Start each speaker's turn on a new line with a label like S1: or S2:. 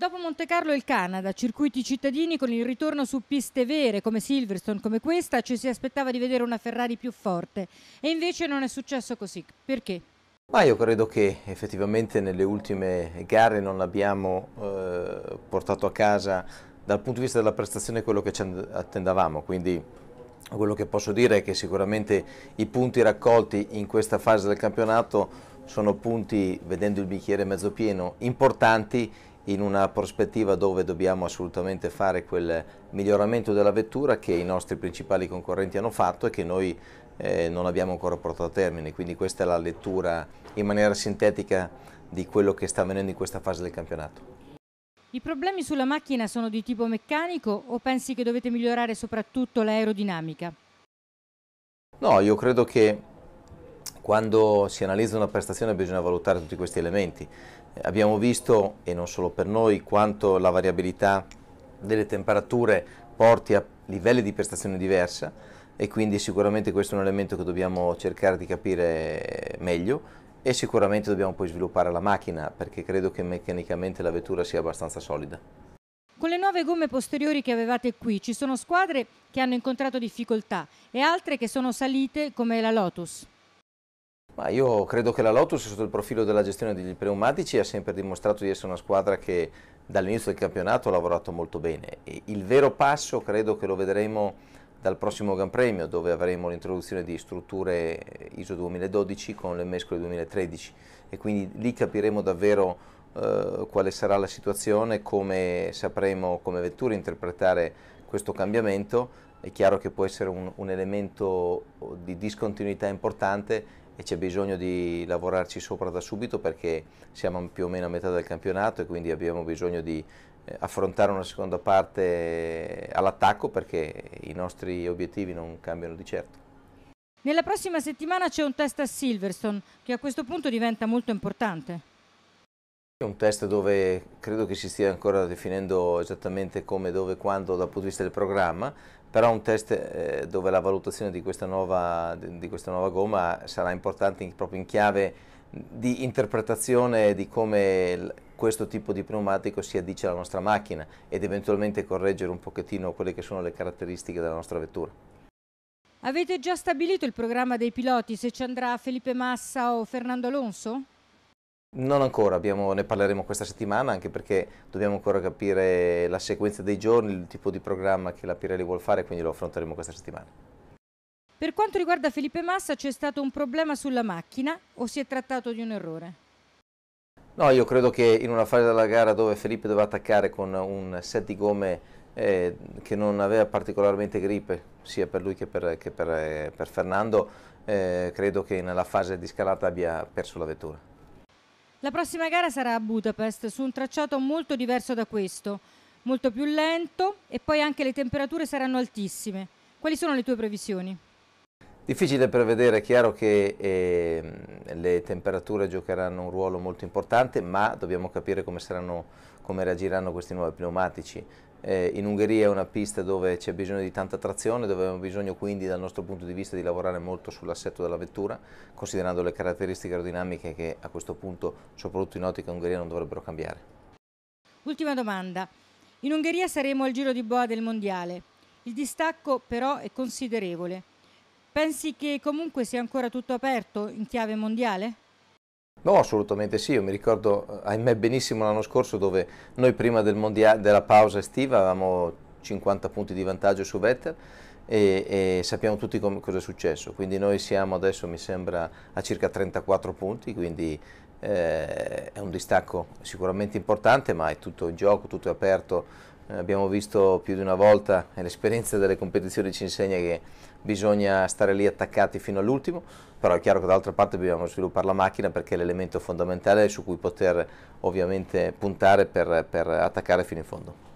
S1: Dopo Monte Carlo e il Canada, circuiti cittadini con il ritorno su piste vere come Silverstone, come questa, ci si aspettava di vedere una Ferrari più forte e invece non è successo così. Perché?
S2: Ma io credo che effettivamente nelle ultime gare non abbiamo eh, portato a casa dal punto di vista della prestazione quello che ci attendavamo, quindi quello che posso dire è che sicuramente i punti raccolti in questa fase del campionato sono punti, vedendo il bicchiere mezzo pieno, importanti in una prospettiva dove dobbiamo assolutamente fare quel miglioramento della vettura che i nostri principali concorrenti hanno fatto e che noi eh, non abbiamo ancora portato a termine, quindi questa è la lettura in maniera sintetica di quello che sta avvenendo in questa fase del campionato.
S1: I problemi sulla macchina sono di tipo meccanico o pensi che dovete migliorare soprattutto l'aerodinamica?
S2: No, io credo che quando si analizza una prestazione bisogna valutare tutti questi elementi. Eh, abbiamo visto, e non solo per noi, quanto la variabilità delle temperature porti a livelli di prestazione diversa e quindi sicuramente questo è un elemento che dobbiamo cercare di capire eh, meglio e sicuramente dobbiamo poi sviluppare la macchina perché credo che meccanicamente la vettura sia abbastanza solida.
S1: Con le nuove gomme posteriori che avevate qui ci sono squadre che hanno incontrato difficoltà e altre che sono salite come la Lotus.
S2: Ma io credo che la Lotus sotto il profilo della gestione degli pneumatici ha sempre dimostrato di essere una squadra che dall'inizio del campionato ha lavorato molto bene. E il vero passo credo che lo vedremo dal prossimo Gran Premio dove avremo l'introduzione di strutture ISO 2012 con le mescole 2013 e quindi lì capiremo davvero eh, quale sarà la situazione, come sapremo come vettura interpretare questo cambiamento. È chiaro che può essere un, un elemento di discontinuità importante e c'è bisogno di lavorarci sopra da subito perché siamo più o meno a metà del campionato e quindi abbiamo bisogno di eh, affrontare una seconda parte eh, all'attacco perché i nostri obiettivi non cambiano di certo.
S1: Nella prossima settimana c'è un test a Silverstone che a questo punto diventa molto importante.
S2: È un test dove credo che si stia ancora definendo esattamente come, dove, quando dal punto di vista del programma, però è un test eh, dove la valutazione di questa, nuova, di questa nuova gomma sarà importante proprio in chiave di interpretazione di come questo tipo di pneumatico si addice alla nostra macchina ed eventualmente correggere un pochettino quelle che sono le caratteristiche della nostra vettura.
S1: Avete già stabilito il programma dei piloti se ci andrà Felipe Massa o Fernando Alonso?
S2: Non ancora, abbiamo, ne parleremo questa settimana anche perché dobbiamo ancora capire la sequenza dei giorni, il tipo di programma che la Pirelli vuole fare, quindi lo affronteremo questa settimana.
S1: Per quanto riguarda Felipe Massa c'è stato un problema sulla macchina o si è trattato di un errore?
S2: No, io credo che in una fase della gara dove Felipe doveva attaccare con un set di gomme eh, che non aveva particolarmente grippe, sia per lui che per, che per, eh, per Fernando, eh, credo che nella fase di scalata abbia perso la vettura.
S1: La prossima gara sarà a Budapest su un tracciato molto diverso da questo, molto più lento e poi anche le temperature saranno altissime. Quali sono le tue previsioni?
S2: Difficile prevedere, è chiaro che eh, le temperature giocheranno un ruolo molto importante, ma dobbiamo capire come, saranno, come reagiranno questi nuovi pneumatici. Eh, in Ungheria è una pista dove c'è bisogno di tanta trazione, dove abbiamo bisogno quindi dal nostro punto di vista di lavorare molto sull'assetto della vettura, considerando le caratteristiche aerodinamiche che a questo punto, soprattutto in ottica Ungheria, non dovrebbero cambiare.
S1: Ultima domanda. In Ungheria saremo al giro di boa del mondiale. Il distacco però è considerevole. Pensi che comunque sia ancora tutto aperto in chiave mondiale?
S2: No, assolutamente sì, io mi ricordo, eh, ahimè benissimo l'anno scorso dove noi prima del mondia- della pausa estiva avevamo 50 punti di vantaggio su Vettel e, e sappiamo tutti com- cosa è successo, quindi noi siamo adesso mi sembra a circa 34 punti, quindi eh, è un distacco sicuramente importante ma è tutto in gioco, tutto è aperto, eh, abbiamo visto più di una volta e l'esperienza delle competizioni ci insegna che bisogna stare lì attaccati fino all'ultimo, però è chiaro che dall'altra parte dobbiamo sviluppare la macchina perché è l'elemento fondamentale su cui poter ovviamente puntare per, per attaccare fino in fondo.